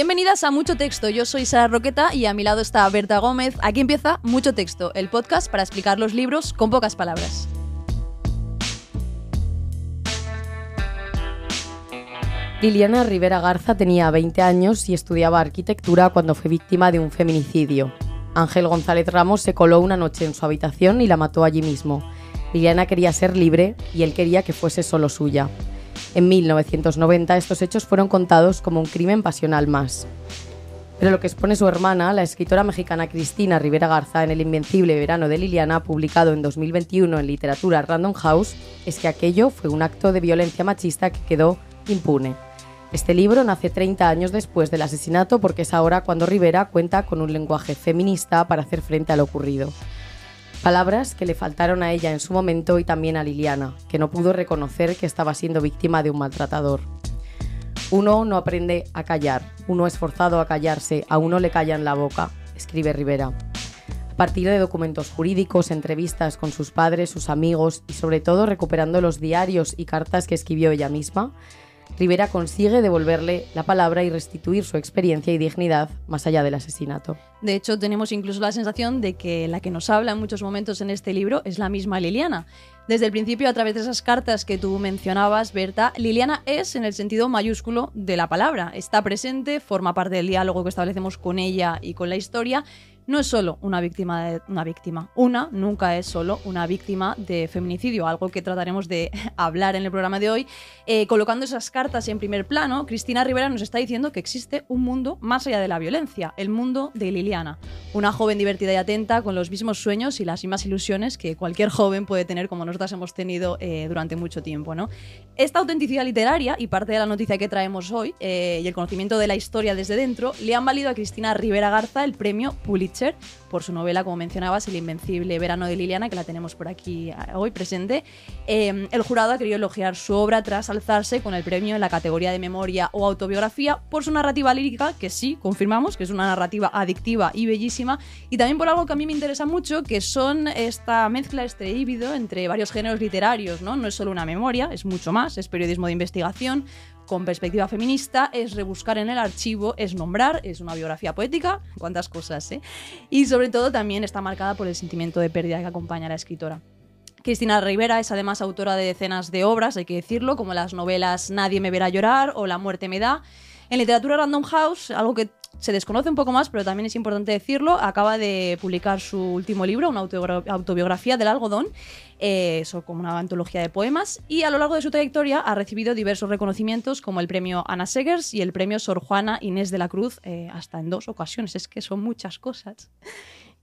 Bienvenidas a Mucho Texto. Yo soy Sara Roqueta y a mi lado está Berta Gómez. Aquí empieza Mucho Texto, el podcast para explicar los libros con pocas palabras. Liliana Rivera Garza tenía 20 años y estudiaba arquitectura cuando fue víctima de un feminicidio. Ángel González Ramos se coló una noche en su habitación y la mató allí mismo. Liliana quería ser libre y él quería que fuese solo suya. En 1990 estos hechos fueron contados como un crimen pasional más. Pero lo que expone su hermana, la escritora mexicana Cristina Rivera Garza, en El Invencible Verano de Liliana, publicado en 2021 en literatura Random House, es que aquello fue un acto de violencia machista que quedó impune. Este libro nace 30 años después del asesinato porque es ahora cuando Rivera cuenta con un lenguaje feminista para hacer frente a lo ocurrido. Palabras que le faltaron a ella en su momento y también a Liliana, que no pudo reconocer que estaba siendo víctima de un maltratador. Uno no aprende a callar, uno es forzado a callarse, a uno le callan la boca, escribe Rivera. A partir de documentos jurídicos, entrevistas con sus padres, sus amigos y sobre todo recuperando los diarios y cartas que escribió ella misma, Rivera consigue devolverle la palabra y restituir su experiencia y dignidad más allá del asesinato. De hecho, tenemos incluso la sensación de que la que nos habla en muchos momentos en este libro es la misma Liliana. Desde el principio, a través de esas cartas que tú mencionabas, Berta, Liliana es en el sentido mayúsculo de la palabra. Está presente, forma parte del diálogo que establecemos con ella y con la historia, no es solo una víctima de una víctima. Una nunca es solo una víctima de feminicidio, algo que trataremos de hablar en el programa de hoy. Eh, colocando esas cartas en primer plano, Cristina Rivera nos está diciendo que existe un mundo más allá de la violencia, el mundo de Liliana, una joven divertida y atenta con los mismos sueños y las mismas ilusiones que cualquier joven puede tener como nosotras hemos tenido eh, durante mucho tiempo. ¿no? Esta autenticidad literaria y parte de la noticia que traemos hoy eh, y el conocimiento de la historia desde dentro le han valido a Cristina Rivera Garza el premio Pulitzer por su novela, como mencionabas, El Invencible Verano de Liliana, que la tenemos por aquí eh, hoy presente. Eh, el jurado ha querido elogiar su obra tras alzarse con el premio en la categoría de memoria o autobiografía por su narrativa lírica, que sí, confirmamos que es una narrativa adictiva y bellísima, y también por algo que a mí me interesa mucho, que son esta mezcla, este híbrido entre varios géneros literarios, ¿no? No es solo una memoria, es mucho más, es periodismo de investigación, con perspectiva feminista, es rebuscar en el archivo, es nombrar, es una biografía poética, cuantas cosas, ¿eh? Y sobre todo también está marcada por el sentimiento de pérdida que acompaña a la escritora. Cristina Rivera es además autora de decenas de obras, hay que decirlo, como las novelas Nadie me verá llorar o La muerte me da. En literatura Random House, algo que se desconoce un poco más, pero también es importante decirlo, acaba de publicar su último libro, una autobiografía del algodón, eh, como una antología de poemas, y a lo largo de su trayectoria ha recibido diversos reconocimientos como el premio Ana Segers y el premio Sor Juana Inés de la Cruz, eh, hasta en dos ocasiones, es que son muchas cosas.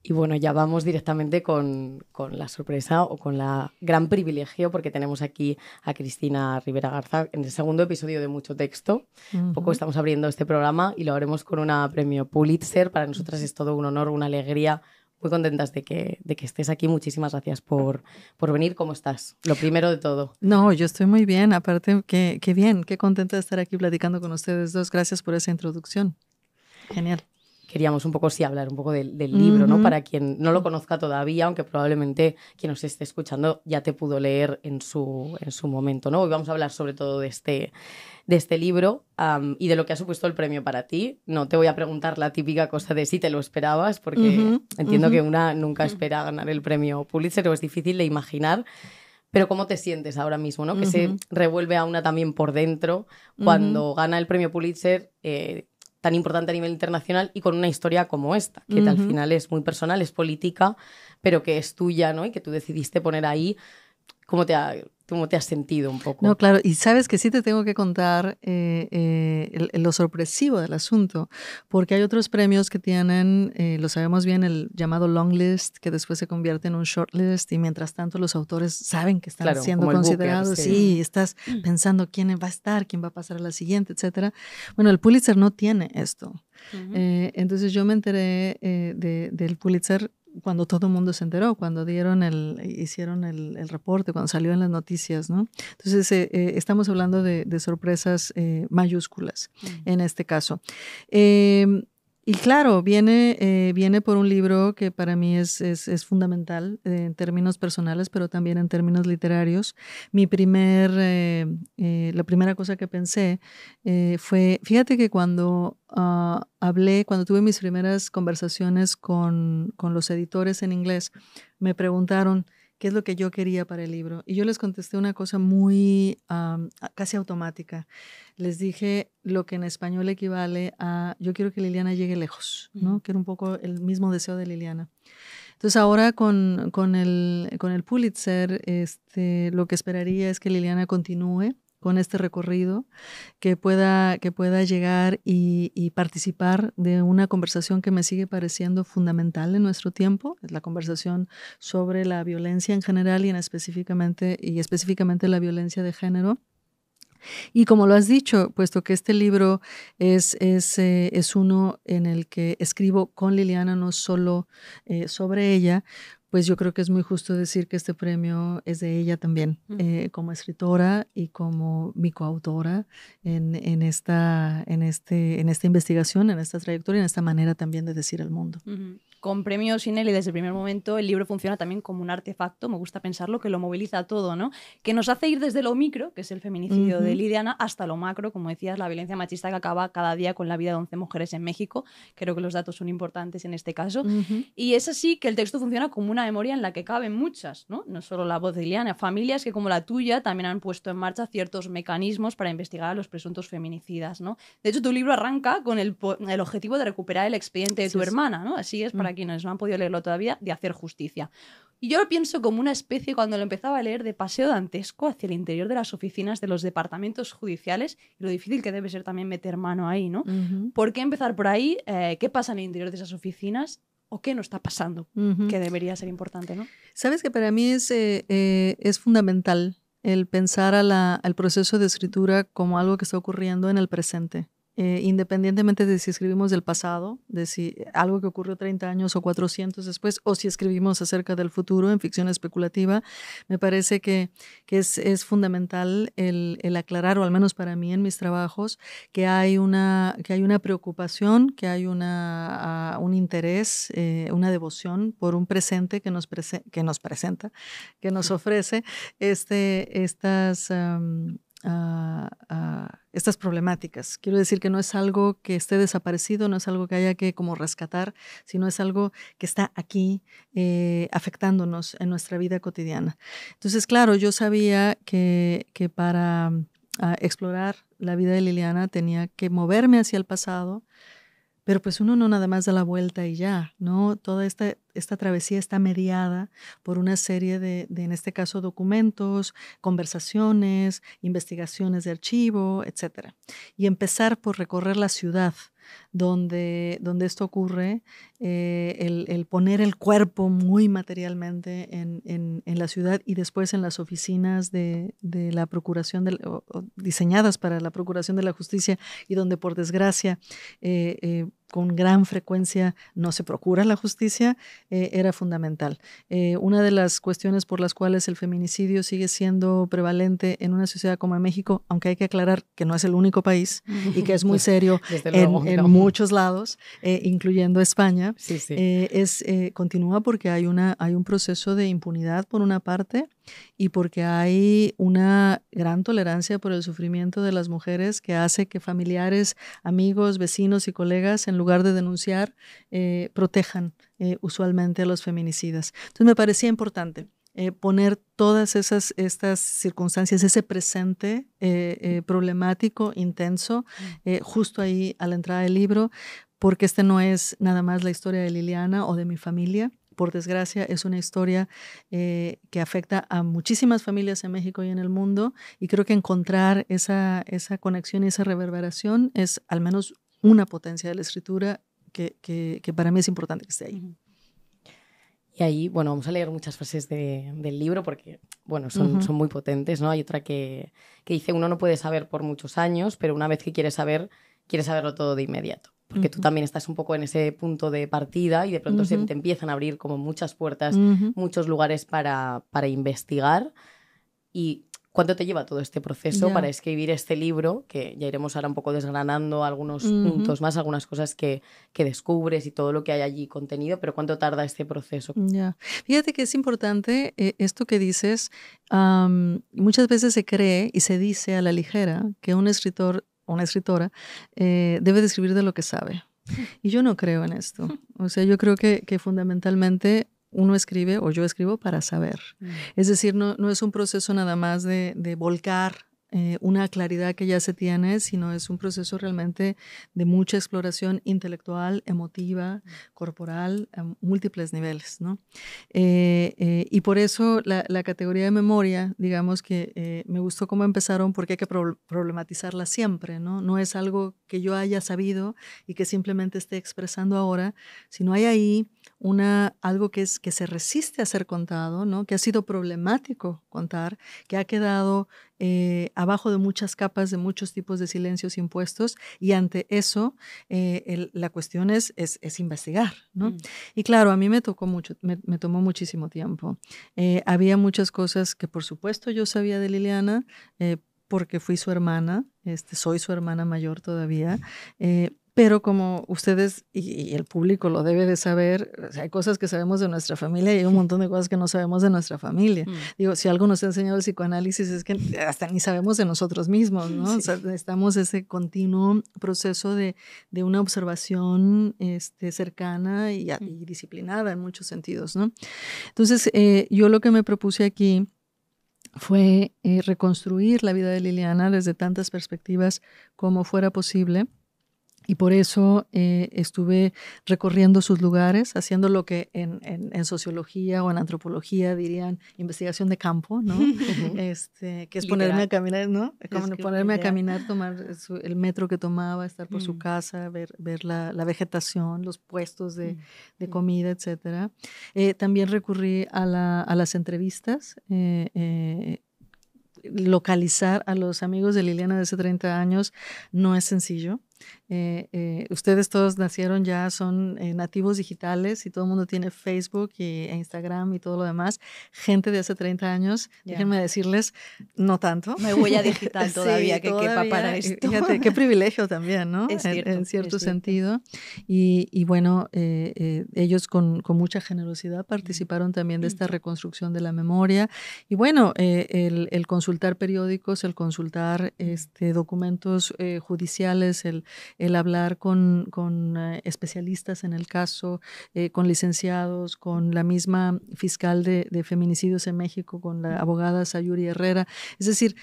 Y bueno, ya vamos directamente con, la sorpresa o con la gran privilegio, porque tenemos aquí a Cristina Rivera Garza en el segundo episodio de Mucho Texto. Un poco estamos abriendo este programa y lo haremos con una premio Pulitzer. Para nosotras es todo un honor, una alegría, muy contentas de que, de que estés aquí. Muchísimas gracias por, por venir. ¿Cómo estás? Lo primero de todo. No, yo estoy muy bien. Aparte, qué bien, qué contenta de estar aquí platicando con ustedes dos. Gracias por esa introducción. Genial queríamos un poco sí hablar un poco del, libro, ¿no? Para quien no lo conozca todavía, aunque probablemente quien nos esté escuchando ya te pudo leer en su, en su momento, ¿no? Hoy vamos a hablar sobre todo de este, de este libro y de lo que ha supuesto el premio para ti. No te voy a preguntar la típica cosa de si te lo esperabas, porque entiendo que una nunca espera ganar el premio Pulitzer o es difícil de imaginar pero cómo te sientes ahora mismo, ¿no? Que se revuelve a una también por dentro. Cuando gana el premio Pulitzer, eh, tan importante a nivel internacional y con una historia como esta, que al final es muy personal, es política, pero que es tuya, ¿no? Y que tú decidiste poner ahí cómo te has sentido un poco. No, claro, y sabes que sí te tengo que contar eh, eh, lo sorpresivo del asunto, porque hay otros premios que tienen, eh, lo sabemos bien, el llamado long list, que después se convierte en un short list, y mientras tanto los autores saben que están siendo considerados, sí. y estás mm. pensando quién va a estar, quién va a pasar a la siguiente, etc. Bueno, el Pulitzer no tiene esto. entonces yo me enteré del Pulitzer cuando todo el mundo se enteró, cuando dieron el, hicieron el, reporte, cuando salió en las noticias, ¿no? Entonces, eh, eh, estamos hablando de, sorpresas eh, mayúsculas en este caso. Em, y claro, viene, eh, viene por un libro que para mí es, fundamental eh, en términos personales, pero también en términos literarios. Mi primer, eh, la primera cosa que pensé fue, fíjate que cuando ah, hablé, cuando tuve mis primeras conversaciones con, con los editores en inglés, me preguntaron, qué es lo que yo quería para el libro. Y yo les contesté una cosa muy casi automática. Les dije lo que en español equivale a yo quiero que Liliana llegue lejos, ¿no? Que era un poco el mismo deseo de Liliana. Entonces ahora con, con, el, con el Pulitzer, este, lo que esperaría es que Liliana continúe con este recorrido, que pueda, que pueda llegar y, participar de una conversación que me sigue pareciendo fundamental en nuestro tiempo, es la conversación sobre la violencia en general y en específicamente, y específicamente la violencia de género. Y como lo has dicho, puesto que este libro es, es, eh, uno en el que escribo con Liliana, no solo eh, sobre ella, pues yo creo que es muy justo decir que este premio es de ella también, eh, como escritora y como mi coautora en, en, esta, en, este, en esta investigación, en esta trayectoria, en esta manera también de decir al mundo. Con Con premio Sinelli desde el primer momento, el libro funciona también como un artefacto, me gusta pensarlo, que lo moviliza todo, ¿no? Que nos hace ir desde lo micro, que es el feminicidio de Lidiana, hasta lo macro, como decías, la violencia machista que acaba cada día con la vida de 11 mujeres en México. Creo que los datos son importantes en este caso. Y es así que el texto funciona como un una memoria en la que caben muchas, ¿no? No solo la voz de Liliana, familias que como la tuya también han puesto en marcha ciertos mecanismos para investigar a los presuntos feminicidas, ¿no? De hecho, tu libro arranca con el, objetivo de recuperar el expediente de tu hermana, ¿no? Así es, para mm. quienes no han podido leerlo todavía, de hacer justicia. Y yo lo pienso como una especie, cuando lo empezaba a leer, de paseo dantesco hacia el interior de las oficinas de los departamentos judiciales y lo difícil que debe ser también meter mano ahí, ¿no? ¿Por qué empezar por ahí? Eh, ¿Qué pasa en el interior de esas oficinas? o qué no está pasando, que debería ser importante, ¿no? Sabes que para mí es, eh, eh, fundamental el pensar al proceso de escritura como algo que está ocurriendo en el presente. Eh, independientemente de si escribimos del pasado, de si algo que ocurrió 30 años o 400 después, o si escribimos acerca del futuro en ficción especulativa, me parece que, es, fundamental el, aclarar, o al menos para mí en mis trabajos, que hay una, que hay una preocupación, que hay una, ah, un interés, eh, una devoción por un presente que nos, que nos presenta, que nos ofrece este, estas estas problemáticas. Quiero decir que no es algo que esté desaparecido, no es algo que haya que como rescatar, sino es algo que está aquí eh, afectándonos en nuestra vida cotidiana. Entonces, claro, yo sabía que, para ah, explorar la vida de Liliana tenía que moverme hacia el pasado, pero pues uno no nada más da la vuelta y ya, ¿no? Toda esta, esta travesía está mediada por una serie de, en este caso, documentos, conversaciones, investigaciones de archivo, etc. Y empezar por recorrer la ciudad donde, donde esto ocurre, eh, el, poner el cuerpo muy materialmente en, la ciudad y después en las oficinas de, la Procuración, de, diseñadas para la Procuración de la Justicia y donde por desgracia... Eh, eh, con gran frecuencia no se procura la justicia, eh, era fundamental. Eh, una de las cuestiones por las cuales el feminicidio sigue siendo prevalente en una sociedad como México, aunque hay que aclarar que no es el único país y que es muy serio en, muchos lados, eh, incluyendo España, es, continúa porque hay, una, hay un proceso de impunidad por una parte y porque hay una gran tolerancia por el sufrimiento de las mujeres que hace que familiares, amigos, vecinos y colegas, en lugar de denunciar, eh, protejan eh, usualmente a los feminicidas. Entonces me parecía importante. Eh, poner todas esas estas circunstancias, ese presente problemático, intenso, mm. justo ahí a la entrada del libro, porque este no es nada más la historia de Liliana o de mi familia, por desgracia, es una historia eh, que afecta a muchísimas familias en México y en el mundo. Y creo que encontrar esa, esa conexión y esa reverberación es al menos una potencia de la escritura que, que, para mí es importante que esté ahí. Y ahí, bueno, vamos a leer muchas frases del libro porque, bueno, son, son muy potentes, ¿no? Hay otra que, que dice, uno no puede saber por muchos años, pero una vez que quiere saber, quiere saberlo todo de inmediato porque tú también estás un poco en ese punto de partida y de pronto te empiezan a abrir como muchas puertas, muchos lugares para, investigar. ¿Y cuánto te lleva todo este proceso para escribir este libro? Que ya iremos ahora un poco desgranando algunos puntos más, algunas cosas que, descubres y todo lo que hay allí contenido, pero ¿cuánto tarda este proceso? Fíjate que es importante eh, esto que dices. muchas veces se cree y se dice a la ligera que un escritor una escritora, eh, debe describir de lo que sabe. Y yo no creo en esto. O sea, yo creo que, fundamentalmente uno escribe o yo escribo para saber. Mm. Es decir, no, es un proceso nada más de, de volcar eh, una claridad que ya se tiene, sino es un proceso realmente de mucha exploración intelectual, emotiva, mm. corporal, a em, múltiples niveles, ¿no? Eh, eh, y por eso la, categoría de memoria, digamos que me gustó cómo empezaron porque hay que problematizarla siempre, ¿no? No es algo que yo haya sabido y que simplemente esté expresando ahora, sino hay ahí una, algo que, es, que se resiste a ser contado, ¿no? que ha sido problemático contar, que ha quedado eh, abajo de muchas capas, de muchos tipos de silencios impuestos, y ante eso eh, la cuestión es, es, investigar, ¿no? Mm. Y claro, a mí me tocó mucho, me, tomó muchísimo tiempo. Eh, había muchas cosas que por supuesto yo sabía de Liliana, porque fui su hermana, este, soy su hermana mayor todavía, eh, pero como ustedes y, el público lo debe de saber, hay cosas que sabemos de nuestra familia y hay un montón de cosas que no sabemos de nuestra familia. Mm. Digo, si algo nos ha enseñado el psicoanálisis es que hasta ni sabemos de nosotros mismos, ¿no? O estamos ese continuo proceso de, una observación este, cercana mm. y, disciplinada en muchos sentidos, ¿no? Entonces, eh, yo lo que me propuse aquí fue eh, reconstruir la vida de Liliana desde tantas perspectivas como fuera posible y por eso eh, estuve recorriendo sus lugares, haciendo lo que en, sociología o en antropología dirían investigación de campo, ¿no? este, que es ponerme a caminar, ¿no? Como ponerme a caminar, tomar el metro que tomaba, estar por su mm. casa, ver, la, vegetación, los puestos de, mm. Mm. comida, etc. Eh, también recurrí a, la, a las entrevistas. Eh, localizar a los amigos de Liliana de hace 30 años no es sencillo. Eh, eh, ustedes todos nacieron ya, son eh, nativos digitales y todo el mundo tiene Facebook y, e Instagram y todo lo demás. Gente de hace 30 años, déjenme decirles, no tanto. Me voy a digital todavía, que para esto. Fíjate, qué privilegio también, ¿no? en, cierto sentido. Y, bueno, eh, ellos con, mucha generosidad participaron también de esta reconstrucción de la memoria. Y bueno, el, el, consultar periódicos, el consultar este, documentos judiciales, el el hablar con, eh, especialistas en el caso, eh, con licenciados, con la misma fiscal de feminicidios en México, con la abogada Sayuri Herrera. Es decir,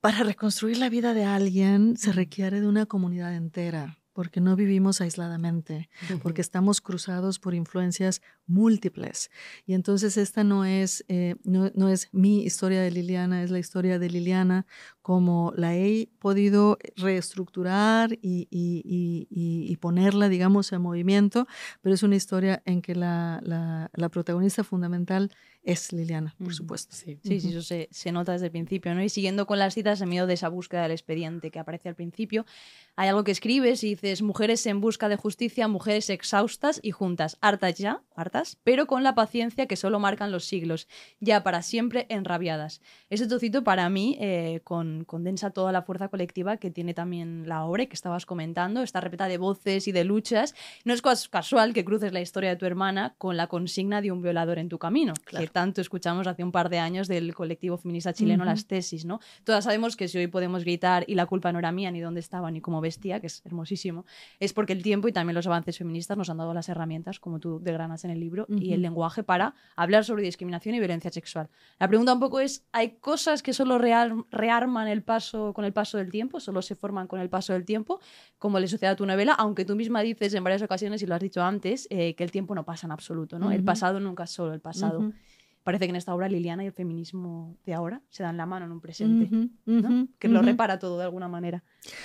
para reconstruir la vida de alguien se requiere de una comunidad entera porque no vivimos aisladamente, porque estamos cruzados por influencias múltiples. Y entonces esta no es, eh, no, no, es mi historia de Liliana, es la historia de Liliana como la he podido reestructurar y, y, y, y ponerla, digamos, en movimiento, pero es una historia en que la, la, protagonista fundamental es Liliana, por supuesto. Sí, sí, eso se, se, nota desde el principio. ¿no? Y siguiendo con las citas, en medio de esa búsqueda del expediente que aparece al principio, hay algo que escribes y mujeres en busca de justicia, mujeres exhaustas y juntas, hartas ya, hartas, pero con la paciencia que solo marcan los siglos, ya para siempre enrabiadas. Ese trocito para mí eh, condensa toda la fuerza colectiva que tiene también la obra que estabas comentando, está repleta de voces y de luchas. No es casual que cruces la historia de tu hermana con la consigna de un violador en tu camino, que tanto escuchamos hace un par de años del colectivo feminista chileno Las Tesis, ¿no? Todas sabemos que si hoy podemos gritar y la culpa no era mía, ni dónde estaba, ni cómo vestía, que es hermosísimo es porque el tiempo y también los avances feministas nos han dado las herramientas, como tú degranas en el libro, y el lenguaje para hablar sobre discriminación y violencia sexual. La pregunta un poco es, ¿hay cosas que solo rearman el paso, con el paso del tiempo, solo se forman con el paso del tiempo, como le sucede a tu novela, aunque tú misma dices en varias ocasiones, y lo has dicho antes, eh, que el tiempo no pasa en absoluto, ¿no? El pasado nunca es solo el pasado parece que en esta obra Liliana y el feminismo de ahora se dan la mano en un presente, que lo repara todo de alguna manera.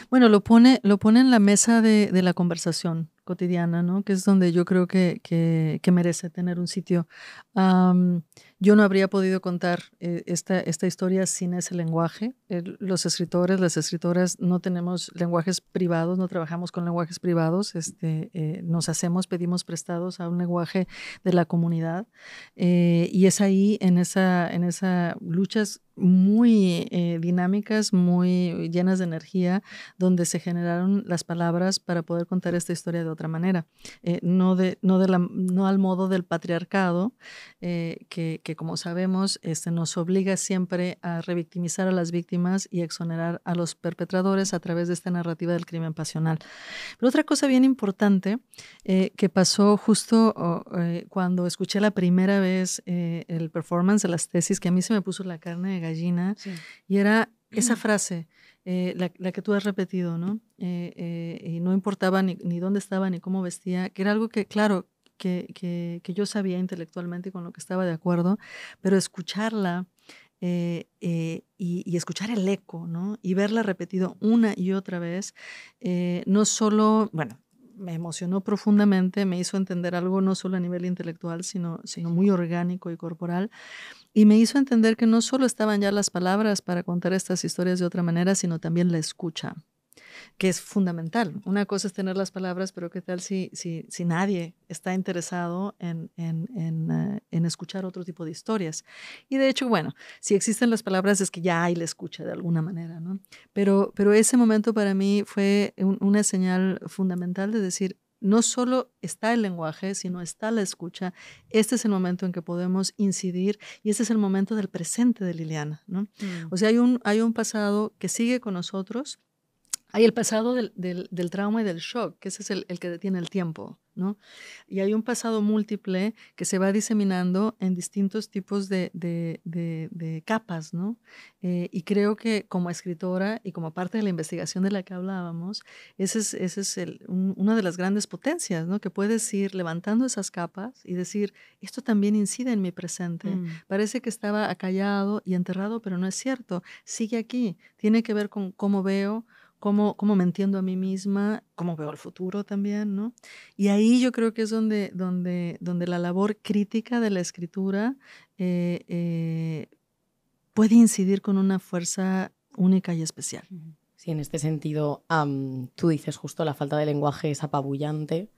Bueno, lo pone, lo pone en la mesa de, la conversación cotidiana, ¿no? que es donde yo creo que, merece tener un sitio. Yo no habría podido contar eh, esta, esta, historia sin ese lenguaje. los escritores, las escritoras no tenemos lenguajes privados, no trabajamos con lenguajes privados, este, eh, nos hacemos, pedimos prestados a un lenguaje de la comunidad. Eh, y es ahí, en esa, en esa luchas muy dinámicas, muy llenas de energía, donde se generaron las palabras para poder contar esta historia de otra manera. no, de, no, de la, no al modo del patriarcado que, que como sabemos este, nos obliga siempre a revictimizar a las víctimas y exonerar a los perpetradores a través de esta narrativa del crimen pasional. Pero otra cosa bien importante eh, que pasó justo oh, eh, cuando escuché la primera vez eh, el performance de las tesis, que a mí se me puso la carne de gallina, y era esa frase. la, que tú has repetido, ¿no? y no importaba ni, dónde estaba ni cómo vestía, que era algo que, claro, que, yo sabía intelectualmente y con lo que estaba de acuerdo, pero escucharla eh, eh, y, escuchar el eco, ¿no? Y verla repetido una y otra vez, eh, no solo, bueno, me emocionó profundamente, me hizo entender algo no solo a nivel intelectual, sino, sino muy orgánico y corporal. Y me hizo entender que no solo estaban ya las palabras para contar estas historias de otra manera, sino también la escucha que es fundamental. Una cosa es tener las palabras, pero ¿qué tal si, si, nadie está interesado eh, en, escuchar otro tipo de historias? Y de hecho, bueno, si existen las palabras es que ya hay la escucha de alguna manera, ¿no? Pero, pero ese momento para mí fue una señal fundamental de decir, no solo está el lenguaje, sino está la escucha. Este es el momento en que podemos incidir y este es el momento del presente de Liliana. ¿no? Mm. O sea, hay un, hay un pasado que sigue con nosotros, hay el pasado del, trauma y del shock, que ese es el, que detiene el tiempo, ¿no? Y hay un pasado múltiple que se va diseminando en distintos tipos de, capas, ¿no? Eh, y creo que como escritora y como parte de la investigación de la que hablábamos, esa es, ese es el, una de las grandes potencias, ¿no? Que puedes ir levantando esas capas y decir, esto también incide en mi presente. Mm. Parece que estaba acallado y enterrado, pero no es cierto. Sigue aquí. Tiene que ver con cómo veo, cómo, cómo me entiendo a mí misma, cómo veo el futuro también, ¿no? Y ahí yo creo que es donde, donde, donde la labor crítica de la escritura eh, eh, puede incidir con una fuerza única y especial. Sí, en este sentido, tú dices justo la falta de lenguaje es apabullante.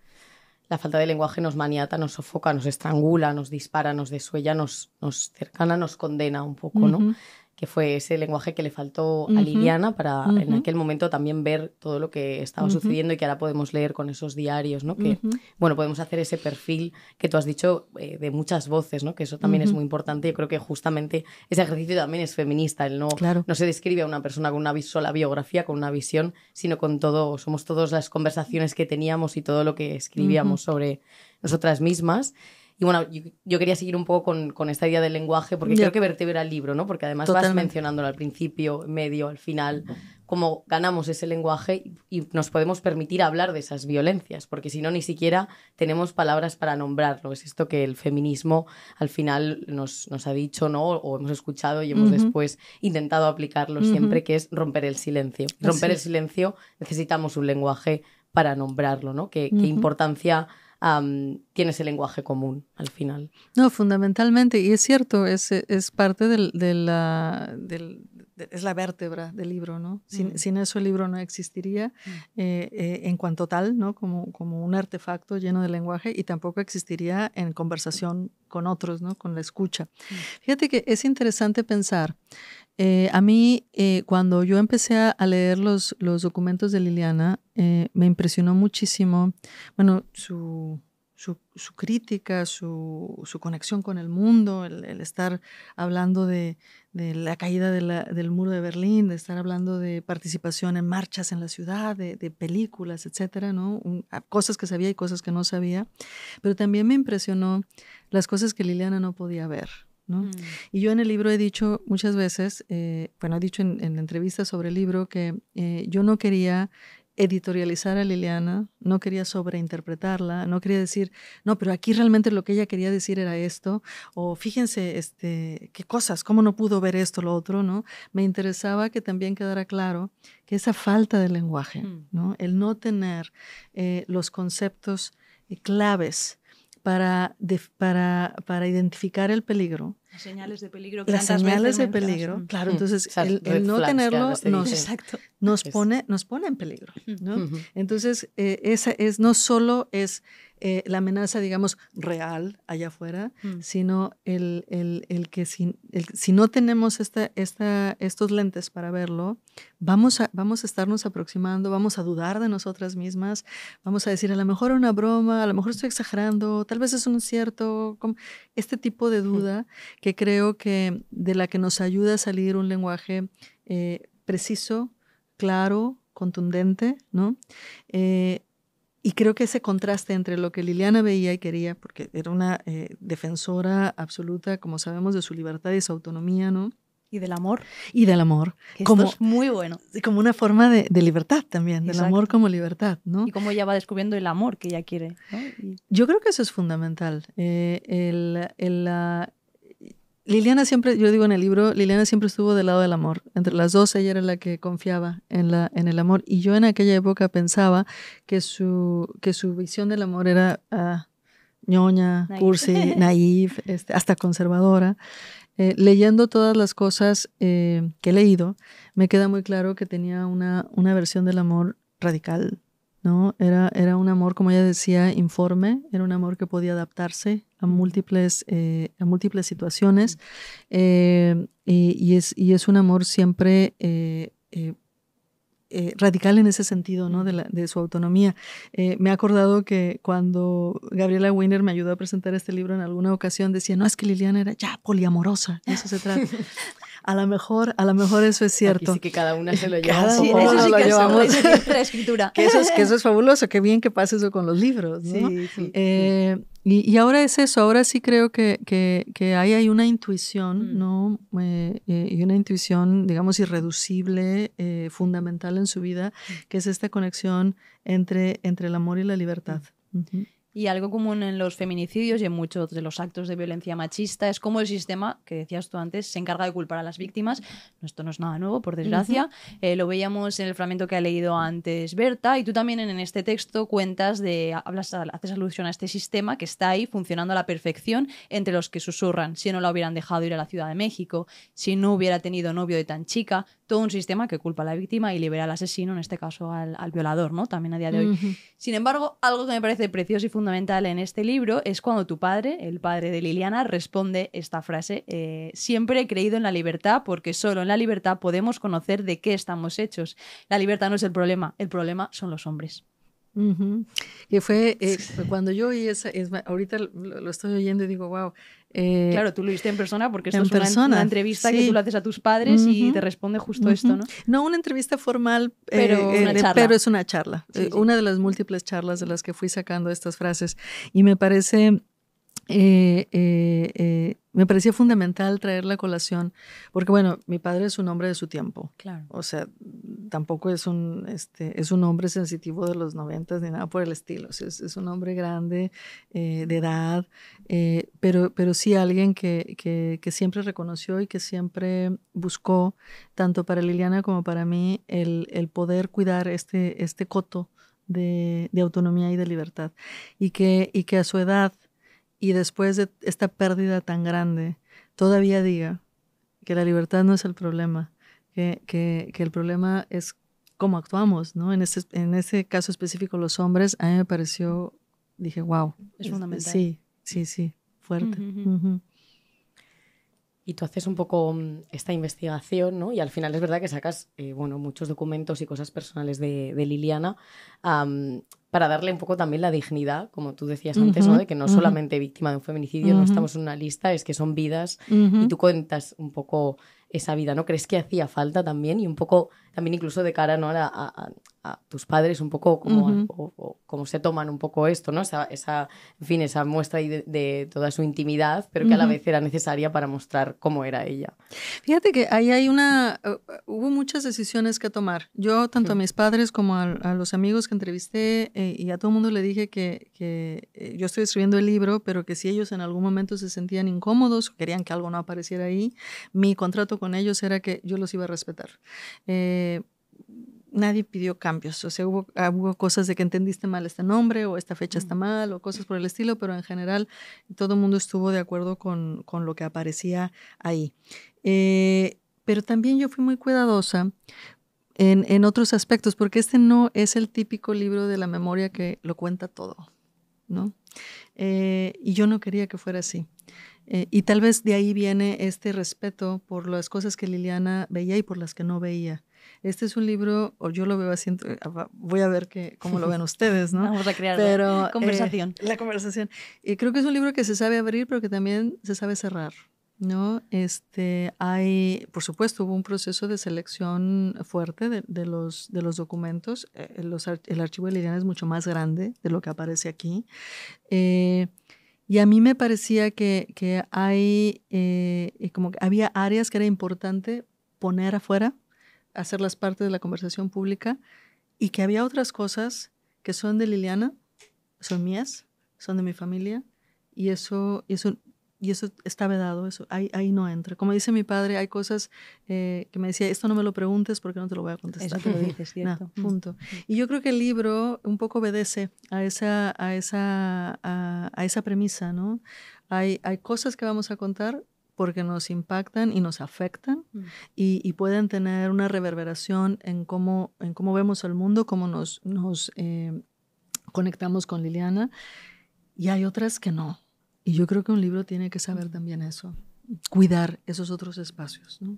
La falta de lenguaje nos maniata, nos sofoca, nos estrangula, nos dispara, nos desuella, nos, nos cercana, nos condena un poco, ¿no? que fue ese lenguaje que le faltó a Liliana para en aquel momento también ver todo lo que estaba sucediendo y que ahora podemos leer con esos diarios, ¿no? Que, bueno, podemos hacer ese perfil que tú has dicho eh, de muchas voces, ¿no? Que eso también es muy importante. Yo creo que justamente ese ejercicio también es feminista, el no, no se describe a una persona con una sola biografía, con una visión, sino con todo, somos todas las conversaciones que teníamos y todo lo que escribíamos sobre nosotras mismas. Y bueno, yo, quería seguir un poco con, esta idea del lenguaje, porque creo que vertebra el libro, ¿no? Porque además vas mencionándolo al principio, medio, al final, cómo ganamos ese lenguaje y, nos podemos permitir hablar de esas violencias, porque si no, ni siquiera tenemos palabras para nombrarlo. Es esto que el feminismo al final nos, ha dicho, ¿no? O hemos escuchado y hemos después intentado aplicarlo siempre, que es romper el silencio. romper el silencio necesitamos un lenguaje para nombrarlo, ¿no? qué importancia tienes el lenguaje común al final. No, fundamentalmente, y es cierto, es, parte de la, es la vértebra del libro, ¿no? Sin, mm. eso el libro no existiría mm. eh, eh, en cuanto tal, ¿no? Como, como un artefacto lleno de lenguaje y tampoco existiría en conversación con otros, ¿no? Con la escucha. Mm. Fíjate que es interesante pensar eh, a mí, eh, cuando yo empecé a leer los, los documentos de Liliana, eh, me impresionó muchísimo, bueno, su, su, crítica, su, su, conexión con el mundo, el, estar hablando de, de la caída del muro de Berlín, de estar hablando de participación en marchas en la ciudad, de, películas, etcétera, ¿no? cosas que sabía y cosas que no sabía. Pero también me impresionó las cosas que Liliana no podía ver. Mm. Y yo en el libro he dicho muchas veces, eh, bueno, he dicho en, entrevistas sobre el libro que eh, yo no quería editorializar a Liliana, no quería sobreinterpretarla, no quería decir, no, pero aquí realmente lo que ella quería decir era esto, o fíjense, este, qué cosas, cómo no pudo ver esto, lo otro, ¿no? Me interesaba que también quedara claro que esa falta de lenguaje, mm. ¿no? El no tener eh, los conceptos claves para, para identificar el peligro, las señales de peligro. Las señales de peligro, claro. Mm. Entonces, el, no tenerlo nos, pone, nos pone en peligro. Entonces, eh, esa es, no solo es eh, la amenaza, digamos, real allá afuera, mm. sino el, que si, no tenemos esta, esta, estos lentes para verlo, vamos a, vamos a estarnos aproximando, vamos a dudar de nosotras mismas, vamos a decir, a lo mejor una broma, a lo mejor estoy exagerando, tal vez es un cierto, este tipo de mm. duda que creo que de la que nos ayuda a salir un lenguaje eh, preciso, claro, contundente, ¿no? Eh, y creo que ese contraste entre lo que Liliana veía y quería, porque era una eh, defensora absoluta, como sabemos, de su libertad y su autonomía, ¿no? Y del amor. Y del amor. como, es muy bueno. Como una forma de, libertad también, del amor como libertad, ¿no? Y cómo ella va descubriendo el amor que ella quiere. Yo creo que eso es fundamental. Eh, el, el, Liliana siempre, yo digo en el libro, Liliana siempre estuvo del lado del amor. Entre las dos, ella era la que confiaba en, el amor. Y yo en aquella época pensaba que su, visión del amor era ah, ñoña, cursi, naive, este, hasta conservadora. Eh, leyendo todas las cosas eh, que he leído, me queda muy claro que tenía una versión del amor radical, era, era un amor, como ella decía, informe, era un amor que podía adaptarse a múltiples, eh, a múltiples situaciones eh, y, es, es, un amor siempre... Eh, radical en ese sentido, ¿no? De, su autonomía. me he acordado que cuando Gabriela Wiener me ayudó a presentar este libro en alguna ocasión, decía, no, es que Liliana era ya poliamorosa, de eso se trata. A lo mejor, a lo mejor eso es cierto. Aquí que cada una se lo lleva. Cada eso que lo llevamos. Eso, escritura. que, eso es, fabuloso, qué bien que pase eso con los libros. Sí, eh, y, ahora es eso, ahora sí creo que, ahí hay una intuición, mm. ¿no? Eh, eh, y una intuición, digamos, irreducible, fundamental en su vida, mm. que es esta conexión entre, entre el amor y la libertad. Mm. Y algo común en los feminicidios y en muchos de los actos de violencia machista es cómo el sistema, que decías tú antes, se encarga de culpar a las víctimas. Esto no es nada nuevo, por desgracia. Eh, lo veíamos en el fragmento que ha leído antes Berta y tú también en este texto cuentas de, hablas, haces alusión a este sistema que está ahí funcionando a la perfección entre los que susurran si no la hubieran dejado ir a la Ciudad de México, si no hubiera tenido novio de tan chica, todo un sistema que culpa a la víctima y libera al asesino, en este caso al, al violador, ¿no? También a día de hoy. Sin embargo, algo que me parece precioso y fundamental en este libro es cuando tu padre, el padre de Liliana, responde esta frase, eh, siempre he creído en la libertad porque solo en la libertad podemos conocer de qué estamos hechos. La libertad no es el problema, el problema son los hombres. Que eh, fue cuando yo oí esa, ahorita lo, estoy oyendo y digo, wow. Eh, claro, tú lo viste en persona porque esto es una, persona. una entrevista que tú le haces a tus padres y te responde justo esto, ¿no? No una entrevista formal, eh, pero, pero es una charla, una de las múltiples charlas de las que fui sacando estas frases y me parece me parecía fundamental traer la colación, porque bueno, mi padre es un hombre de su tiempo. Claro. O sea, tampoco es un, este, es un hombre sensitivo de los noventas ni nada por el estilo. es, un hombre grande, eh, de edad, eh, pero, pero sí alguien que, siempre reconoció y que siempre buscó, tanto para Liliana como para mí, el, poder cuidar este, este coto de, autonomía y de libertad. Y que, y que a su edad y después de esta pérdida tan grande, todavía diga que la libertad no es el problema, que, que, el problema es cómo actuamos, ¿no? En ese, en ese caso específico, los hombres, a mí me pareció, dije, wow. Es fundamental. Sí, sí, sí, fuerte. Y tú haces un poco mm, esta investigación, ¿no? Y al final es verdad que sacas, eh, bueno, muchos documentos y cosas personales de, de Liliana para darle un poco también la dignidad, como tú decías antes, ¿no? de que no solamente víctima de un feminicidio, no estamos en una lista, es que son vidas y tú cuentas un poco esa vida, ¿no? ¿Crees que hacía falta también? Y un poco, también incluso de cara ¿no? a, a, tus padres, un poco como, como se toman un poco esto, ¿no? Esa, esa en fin, esa muestra de, toda su intimidad, pero que a la vez era necesaria para mostrar cómo era ella. Fíjate que ahí hay una, eh, hubo muchas decisiones que tomar. Yo, tanto a mis padres como a, los amigos que entrevisté eh, y a todo el mundo le dije que, que eh, yo estoy escribiendo el libro, pero que si ellos en algún momento se sentían incómodos o querían que algo no apareciera ahí, mi contrato con ellos era que yo los iba a respetar. Eh, nadie pidió cambios. O sea, ah, hubo, cosas de que entendiste mal este nombre o esta fecha está mal o cosas por el estilo, pero en general todo el mundo estuvo de acuerdo con, lo que aparecía ahí. Eh, pero también yo fui muy cuidadosa en, otros aspectos, porque este no es el típico libro de la memoria que lo cuenta todo, ¿no? Eh, y yo no quería que fuera así. Eh, y tal vez de ahí viene este respeto por las cosas que Liliana veía y por las que no veía. Este es un libro, o yo lo veo así, eh, ah, voy a ver que, cómo lo ven ustedes, ¿no? Vamos a crear la eh, conversación. la conversación. Y creo que es un libro que se sabe abrir, pero que también se sabe cerrar, ¿no? Este, hay, por supuesto, hubo un proceso de selección fuerte de, los, de los documentos. el archivo de Liliana es mucho más grande de lo que aparece aquí. Eh, y a mí me parecía que, hay, eh, eh, como había áreas que era importante poner afuera, hacerlas parte de la conversación pública, y que había otras cosas que son de Liliana, son mías, son de mi familia, y eso, eso y eso está vedado, eso ahí, ahí no entra. Como dice mi padre, hay cosas eh, que me decía, esto no me lo preguntes porque no te lo voy a contestar. te lo dices, ¿cierto? Mm. punto. Y yo creo que el libro un poco obedece a esa, a esa, a, esa premisa, ¿no? Hay, hay cosas que vamos a contar porque nos impactan y nos afectan mm. y, pueden tener una reverberación en cómo, en cómo vemos el mundo, cómo nos, nos eh, conectamos con Liliana. Y hay otras que no. Y yo creo que un libro tiene que saber también eso, cuidar esos otros espacios, ¿no?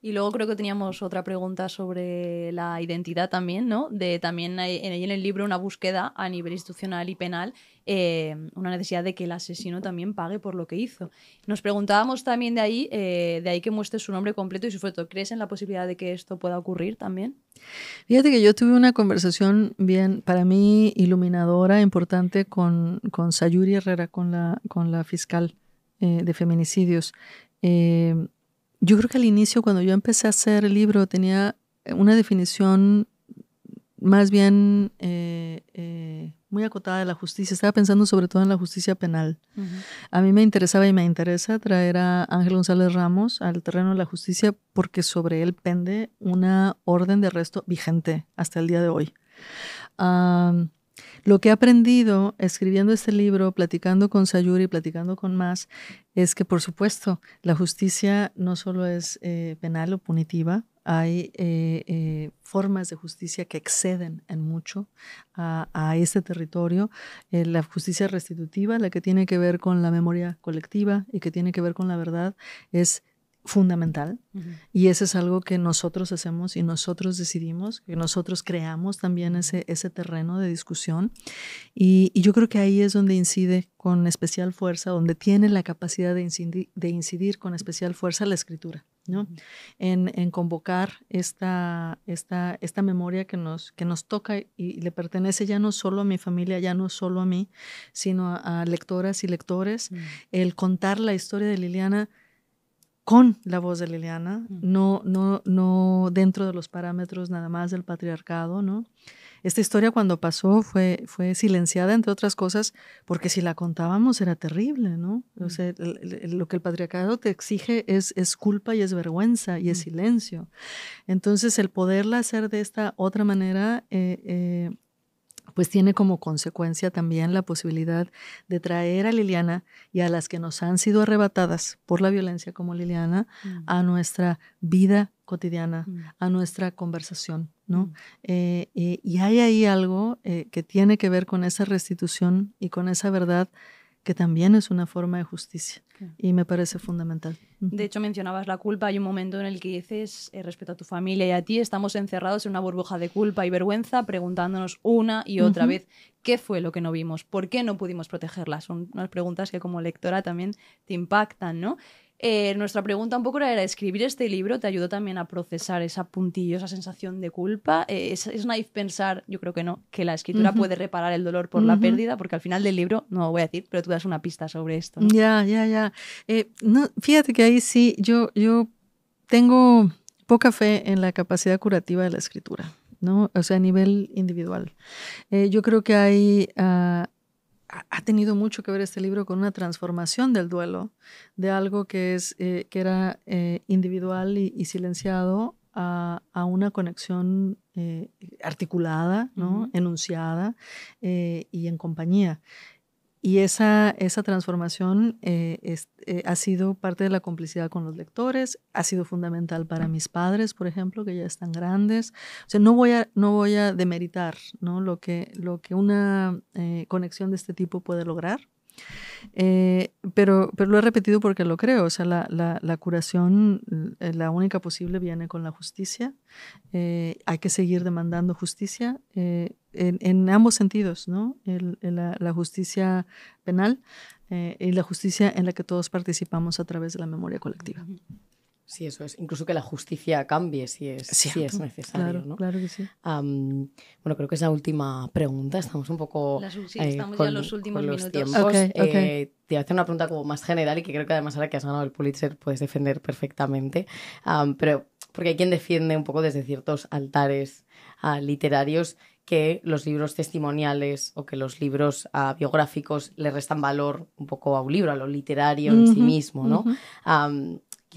Y luego creo que teníamos otra pregunta sobre la identidad también, ¿no? De también hay en el libro una búsqueda a nivel institucional y penal, eh, una necesidad de que el asesino también pague por lo que hizo. Nos preguntábamos también de ahí, eh, de ahí que muestre su nombre completo y su foto. ¿Crees en la posibilidad de que esto pueda ocurrir también? Fíjate que yo tuve una conversación bien, para mí, iluminadora, importante con, con Sayuri Herrera, con la, con la fiscal eh, de feminicidios. Eh, yo creo que al inicio, cuando yo empecé a hacer el libro, tenía eh, una definición más bien eh, eh, muy acotada de la justicia. Estaba pensando sobre todo en la justicia penal. A mí me interesaba y me interesa traer a Ángel González Ramos al terreno de la justicia porque sobre él pende una orden de arresto vigente hasta el día de hoy. Lo que he aprendido escribiendo este libro, platicando con Sayuri, platicando con más, es que por supuesto la justicia no solo es eh, penal o punitiva, hay eh, eh, formas de justicia que exceden en mucho a, este territorio. la justicia restitutiva, la que tiene que ver con la memoria colectiva y que tiene que ver con la verdad, es fundamental y eso es algo que nosotros hacemos y nosotros decidimos, que nosotros creamos también ese, ese terreno de discusión y, yo creo que ahí es donde incide con especial fuerza, donde tiene la capacidad de incidir, con especial fuerza la escritura. ¿no? en, convocar esta, esta, esta memoria que nos, que nos toca y, le pertenece ya no solo a mi familia, ya no solo a mí, sino a, lectoras y lectores. El contar la historia de Liliana con la voz de Liliana, no, no, no dentro de los parámetros nada más del patriarcado, ¿no? Esta historia cuando pasó fue, fue silenciada, entre otras cosas, porque si la contábamos era terrible, ¿no? O sea, lo que el patriarcado te exige es, es culpa y es vergüenza y es silencio. Entonces, el poderla hacer de esta otra manera eh, eh, pues tiene como consecuencia también la posibilidad de traer a Liliana y a las que nos han sido arrebatadas por la violencia como Liliana mm. a nuestra vida cotidiana, mm. a nuestra conversación, ¿no? Mm. Eh, eh, y hay ahí algo eh, que tiene que ver con esa restitución y con esa verdad que también es una forma de justicia y me parece fundamental. De hecho, mencionabas la culpa. Hay un momento en el que dices, eh, respecto a tu familia y a ti, estamos encerrados en una burbuja de culpa y vergüenza, preguntándonos una y otra vez qué fue lo que no vimos, por qué no pudimos protegerla. Son unas preguntas que como lectora también te impactan, ¿no? Eh, nuestra pregunta un poco era, ¿escribir este libro te ayudó también a procesar esa puntillosa sensación de culpa? Eh, ¿es, naive pensar, yo creo que no, que la escritura puede reparar el dolor por la pérdida? Porque al final del libro, no lo voy a decir, pero tú das una pista sobre esto. Ya, ya, ya. Eh, fíjate que ahí sí, yo, yo tengo poca fe en la capacidad curativa de la escritura, ¿no? O sea, a nivel individual. yo creo que hay... Ah, ha tenido mucho que ver este libro con una transformación del duelo, de algo que, es, eh, que era eh, individual y, silenciado a, una conexión eh, articulada, ¿no? enunciada y en compañía. Y esa, esa transformación eh, eh, ha sido parte de la complicidad con los lectores, ha sido fundamental para mis padres, por ejemplo, que ya están grandes. O sea, no voy a, no voy a demeritar ¿no? Lo, que, lo que una eh, conexión de este tipo puede lograr, eh, pero, pero lo he repetido porque lo creo, o sea, la, la, curación, eh, la única posible, viene con la justicia. Eh, hay que seguir demandando justicia en, ambos sentidos, ¿no? la, justicia penal y la justicia en la que todos participamos a través de la memoria colectiva. Sí, eso es. Incluso que la justicia cambie si es, es necesario. ¿no? que sí. bueno, creo que es la última pregunta. Estamos un poco. Eh, estamos ya en los últimos minutos. Tiempos. Eh, te voy a hacer una pregunta como más general y que creo que además ahora que has ganado el Pulitzer puedes defender perfectamente. pero porque hay quien defiende un poco desde ciertos altares ah, literarios que los libros testimoniales o que los libros ah, biográficos le restan valor un poco a un libro, a lo literario en sí mismo, ¿no?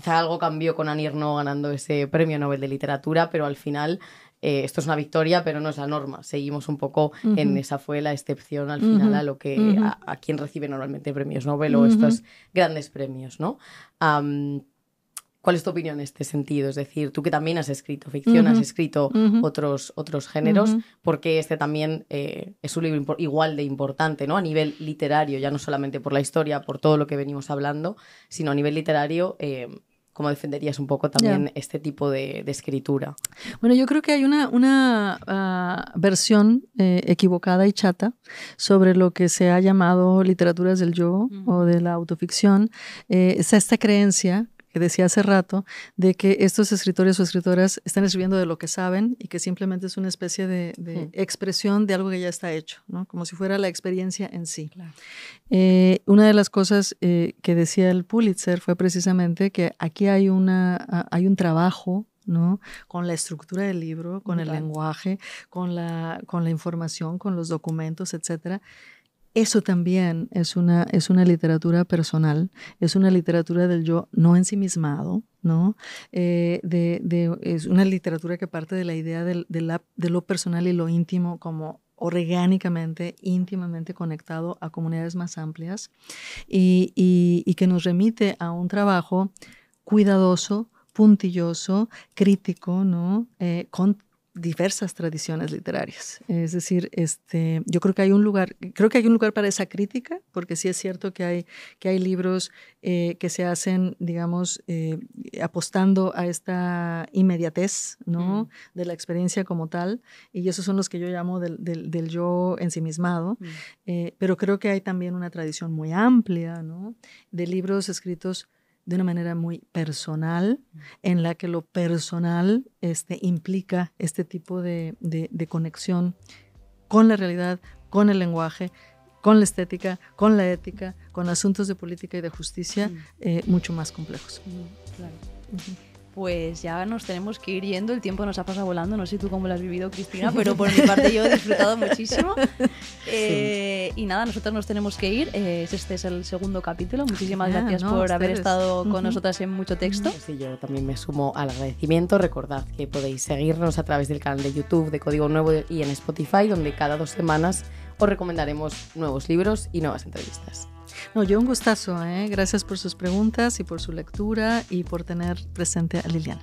Quizá algo cambió con Anirno ganando ese premio Nobel de Literatura, pero al final eh, esto es una victoria, pero no es la norma. Seguimos un poco en esa fue la excepción al final a lo que a, quien recibe normalmente premios Nobel o estos grandes premios, ¿no? ¿Cuál es tu opinión en este sentido? Es decir, tú que también has escrito ficción, has escrito otros, otros géneros, porque este también eh, es un libro igual de importante, ¿no? A nivel literario, ya no solamente por la historia, por todo lo que venimos hablando, sino a nivel literario, eh, cómo defenderías un poco también este tipo de, escritura. Bueno, yo creo que hay una, ah, versión eh, equivocada y chata sobre lo que se ha llamado literaturas del yo o de la autoficción. Eh, es esta creencia que decía hace rato, de que estos escritores o escritoras están escribiendo de lo que saben y que simplemente es una especie de, expresión de algo que ya está hecho, ¿no? como si fuera la experiencia en sí. Eh, una de las cosas eh, que decía el Pulitzer fue precisamente que aquí hay, una, ah, hay un trabajo ¿no? Con la estructura del libro, con el lenguaje, con la, con la información, con los documentos, etcétera, eso también es una, es una literatura personal, es una literatura del yo no ensimismado, ¿no? Eh, de, es una literatura que parte de la idea de, lo personal y lo íntimo como orgánicamente, íntimamente conectado a comunidades más amplias y, que nos remite a un trabajo cuidadoso, puntilloso, crítico, ¿no? Eh, con, diversas tradiciones literarias. Es decir, este, yo creo que hay un lugar, creo que hay un lugar para esa crítica, porque sí es cierto que hay, que hay libros eh, que se hacen, digamos, eh, apostando a esta inmediatez, ¿no? Mm. De la experiencia como tal, y esos son los que yo llamo del, yo ensimismado, mm. eh, pero creo que hay también una tradición muy amplia, De libros escritos de una manera muy personal, en la que lo personal este, implica este tipo de, conexión con la realidad, con el lenguaje, con la estética, con la ética, con asuntos de política y de justicia eh, mucho más complejos. Mm, pues ya nos tenemos que ir yendo. El tiempo nos ha pasado volando. No sé tú cómo lo has vivido, Cristina, pero por mi parte yo he disfrutado muchísimo. Eh, y nada, nosotros nos tenemos que ir. Eh, este es el segundo capítulo. Muchísimas ah, gracias por haber estado con nosotras en mucho texto. Pues sí, yo también me sumo al agradecimiento. Recordad que podéis seguirnos a través del canal de YouTube de Código Nuevo y en Spotify, donde cada dos semanas os recomendaremos nuevos libros y nuevas entrevistas. No, yo un gustazo, ¿eh? gracias por sus preguntas y por su lectura y por tener presente a Liliana.